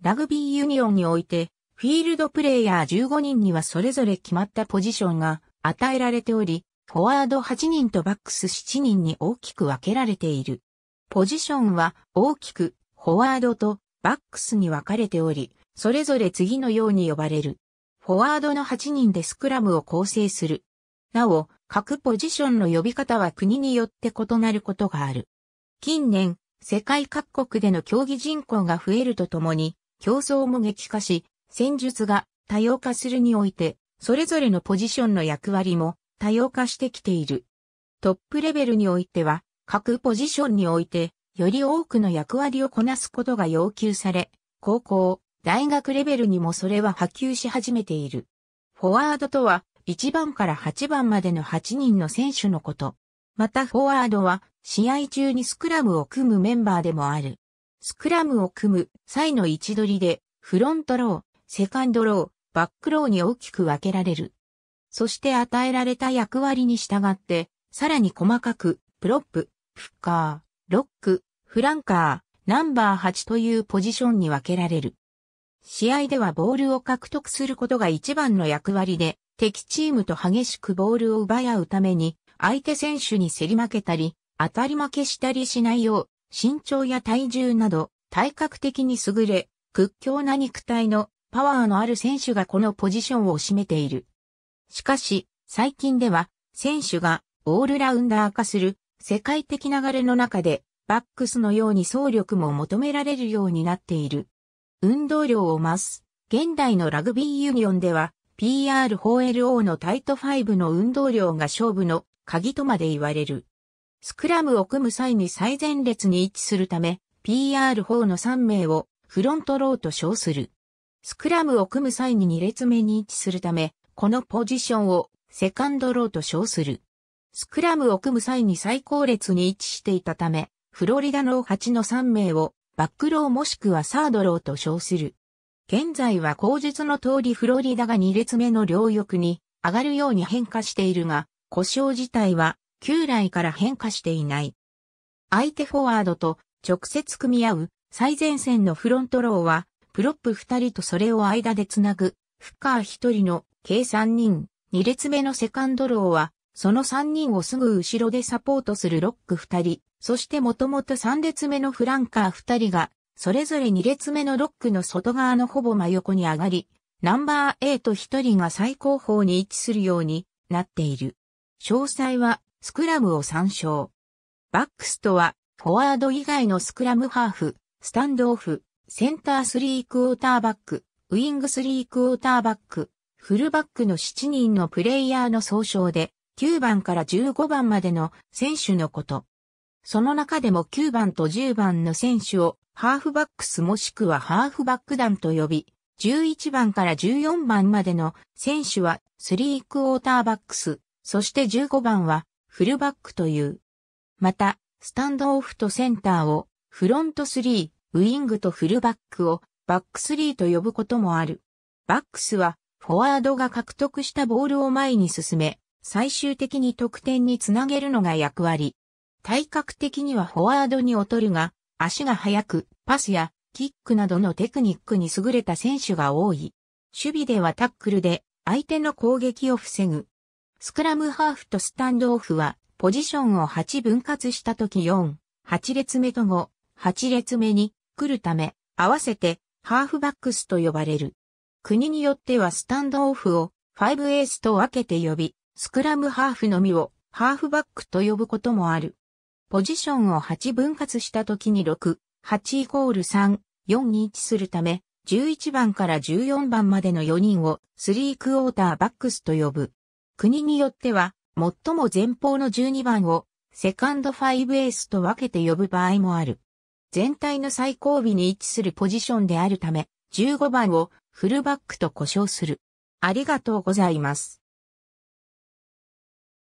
ラグビーユニオンにおいて、フィールドプレイヤー15人にはそれぞれ決まったポジションが与えられており、フォワード8人とバックス7人に大きく分けられている。ポジションは大きくフォワードとバックスに分かれており、それぞれ次のように呼ばれる。フォワードの8人でスクラムを構成する。なお、各ポジションの呼び方は国によって異なることがある。近年、世界各国での競技人口が増えるとともに、競争も激化し、戦術が多様化するにおいて、それぞれのポジションの役割も多様化してきている。トップレベルにおいては、各ポジションにおいて、より多くの役割をこなすことが要求され、高校、大学レベルにもそれは波及し始めている。フォワードとは、1番から8番までの8人の選手のこと。またフォワードは、試合中にスクラムを組むメンバーでもある。スクラムを組む際の位置取りで、フロントロー、セカンドロー、バックローに大きく分けられる。そして与えられた役割に従って、さらに細かく、プロップ、フッカー、ロック、フランカー、ナンバー8というポジションに分けられる。試合ではボールを獲得することが一番の役割で、敵チームと激しくボールを奪い合うために、相手選手に競り負けたり、当たり負けしたりしないよう、身長や体重など、体格的に優れ、屈強な肉体のパワーのある選手がこのポジションを占めている。しかし、最近では、選手がオールラウンダー化する世界的流れの中で、バックスのように走力も求められるようになっている。運動量を増す。現代のラグビーユニオンでは、PR4LO のタイト5の運動量が勝負の鍵とまで言われる。スクラムを組む際に最前列に位置するため、PR4 の3名をフロントローと称する。スクラムを組む際に2列目に位置するため、このポジションをセカンドローと称する。スクラムを組む際に最高列に位置していたため、フロリダの8の3名をバックローもしくはサードローと称する。現在は口述の通りフロリダが2列目の両翼に上がるように変化しているが、故障自体は旧来から変化していない。相手フォワードと直接組み合う最前線のフロントローは、プロップ2人とそれを間でつなぐ、フッカー1人の計3人、2列目のセカンドローは、その3人をすぐ後ろでサポートするロック2人、そしてもともと3列目のフランカー2人が、それぞれ2列目のロックの外側のほぼ真横に上がり、ナンバー8 1人が最高峰に位置するようになっている。詳細はスクラムを参照。バックスとは、フォワード以外のスクラムハーフ、スタンドオフ、センタースリークォーターバック、ウィングスリークォーターバック、フルバックの7人のプレイヤーの総称で、9番から15番までの選手のこと。その中でも9番と10番の選手をハーフバックスもしくはハーフバック団と呼び、11番から14番までの選手はスリークォーターバックス、そして15番はフルバックという。また、スタンドオフとセンターを、フロントスリー、ウィングとフルバックを、バックスリーと呼ぶこともある。バックスは、フォワードが獲得したボールを前に進め、最終的に得点につなげるのが役割。体格的にはフォワードに劣るが、足が速く、パスやキックなどのテクニックに優れた選手が多い。守備ではタックルで相手の攻撃を防ぐ。スクラムハーフとスタンドオフは、ポジションを8分割した時4、8列目と5、8列目に来るため、合わせてハーフバックスと呼ばれる。国によってはスタンドオフを5エースと分けて呼び、スクラムハーフのみをハーフバックと呼ぶこともある。ポジションを8分割した時に6、8イコール3、4に位置するため、11番から14番までの4人を3クォーターバックスと呼ぶ。国によっては、最も前方の12番を、セカンドファイブエースと分けて呼ぶ場合もある。全体の最後尾に位置するポジションであるため、15番をフルバックと呼称する。ありがとうございます。